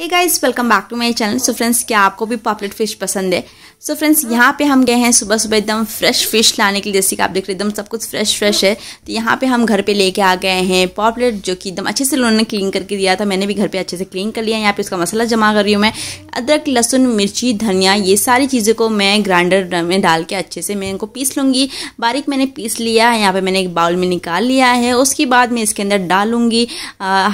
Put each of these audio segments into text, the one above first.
hey guys welcome back to my channel so friends क्या आपको भी पॉपलेट फिश पसंद है सो फ्रेंड्स यहाँ पे हम गए हैं सुबह सुबह एकदम फ्रेश फिश लाने के लिए जैसे कि आप देख रहे हैं एकदम सब कुछ फ्रेश फ्रेश है तो यहाँ पे हम घर पे लेके आ गए हैं पॉपलेट जो कि एकदम अच्छे से उन्होंने क्लीन करके दिया था मैंने भी घर पे अच्छे से क्लीन कर लिया यहाँ पे उसका मसाला जमा कर रही हूँ मैं अदरक लहसुन मिर्ची धनिया ये सारी चीज़ों को मैं ग्राइंडर में डाल के अच्छे से मैं इनको पीस लूँगी बारीक मैंने पीस लिया है यहाँ पे मैंने एक बाउल में निकाल लिया है उसके बाद मैं इसके अंदर डालूँगी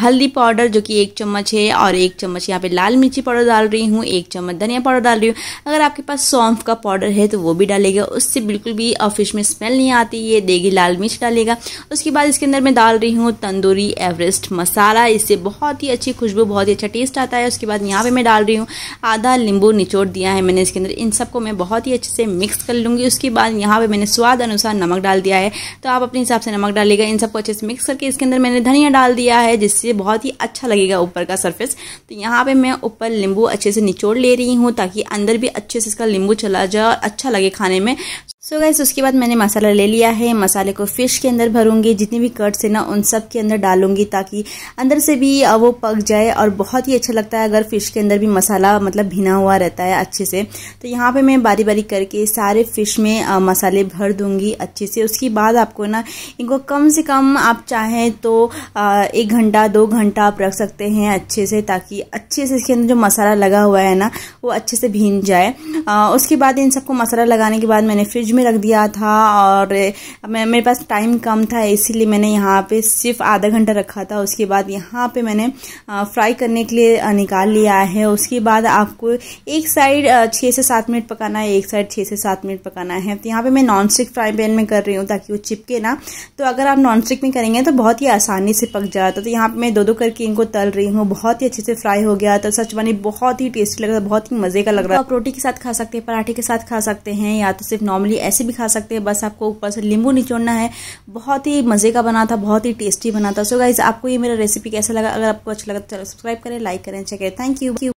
हल्दी पाउडर जो कि एक चम्मच है और एक चम्मच यहाँ पर लाल मिर्ची पाउडर डाल रही हूँ एक चम्मच धनिया पाउडर डाल रही हूँ अगर आपके पास सौंफ का पाउडर है तो वो भी डालेगा उससे बिल्कुल भी फिश में स्मेल नहीं आती ये देगी लाल मिर्च डालेगा उसके बाद इसके अंदर मैं डाल रही हूँ तंदूरी एवरेस्ट मसाला इससे बहुत ही अच्छी खुशबू बहुत ही अच्छा टेस्ट आता है उसके बाद यहाँ पर मैं डाल रही हूँ आधा नींबू निचोड़ दिया है मैंने इसके अंदर इन सबको मैं बहुत ही अच्छे से मिक्स कर लूँगी उसके बाद यहाँ पर मैंने स्वाद अनुसार नमक डाल दिया है तो आप अपने हिसाब से नमक डालिएगा इन सबको अच्छे से मिक्स करके इसके अंदर मैंने धनिया डाल दिया है जिससे बहुत ही अच्छा लगेगा ऊपर का सर्फेस तो यहाँ पर मैं ऊपर नींबू अच्छे से निचोड़ ले रही हूँ ताकि अंदर भी अच्छे से इसका नींबू चला जाए और अच्छा लगे खाने में सो so गैस उसके बाद मैंने मसाला ले लिया है मसाले को फिश के अंदर भरूंगी जितनी भी कट्स है ना उन सब के अंदर डालूंगी ताकि अंदर से भी वो पक जाए और बहुत ही अच्छा लगता है अगर फिश के अंदर भी मसाला मतलब भिना हुआ रहता है अच्छे से तो यहाँ पे मैं बारी बारी करके सारे फिश में आ, मसाले भर दूंगी अच्छे से उसके बाद आपको ना इनको कम से कम आप चाहें तो आ, एक घंटा दो घंटा आप रख सकते हैं अच्छे से ताकि अच्छे से इसके अंदर जो मसाला लगा हुआ है ना वो अच्छे से भीन जाए उसके बाद इन सबको मसाला लगाने के बाद मैंने फ्रिज में रख दिया था और मैं मेरे पास टाइम कम था इसीलिए मैंने यहाँ पे सिर्फ आधा घंटा रखा था उसके बाद यहाँ पे मैंने फ्राई करने के लिए निकाल लिया है उसके बाद आपको एक साइड छः से सात मिनट पकाना है एक साइड छः से सात मिनट पकाना है तो यहाँ पर मैं नॉन स्टिक फ्राई पैन में कर रही हूँ ताकि वो चिपके ना तो अगर आप नॉन स्टिक में करेंगे तो बहुत ही आसानी से पक जाता तो यहाँ पर मैं दो दो करके इनको तल रही हूँ बहुत ही अच्छे से फ्राई हो गया था सच बनी बहुत ही टेस्टी लग रहा है बहुत ही मज़े का लग रहा है तो आप रोटी के साथ खा सकते हैं पराठे के साथ खा सकते हैं या तो सिर्फ नॉर्मली ऐसे भी खा सकते हैं बस आपको ऊपर से नींबू निचोड़ना है बहुत ही मज़े का बना था बहुत ही टेस्टी बना था सो गाइज आपको ये मेरा रेसिपी कैसा लगा अगर आपको अच्छा लगा तो सब्सक्राइब करें लाइक करें चेक करें थैंक यू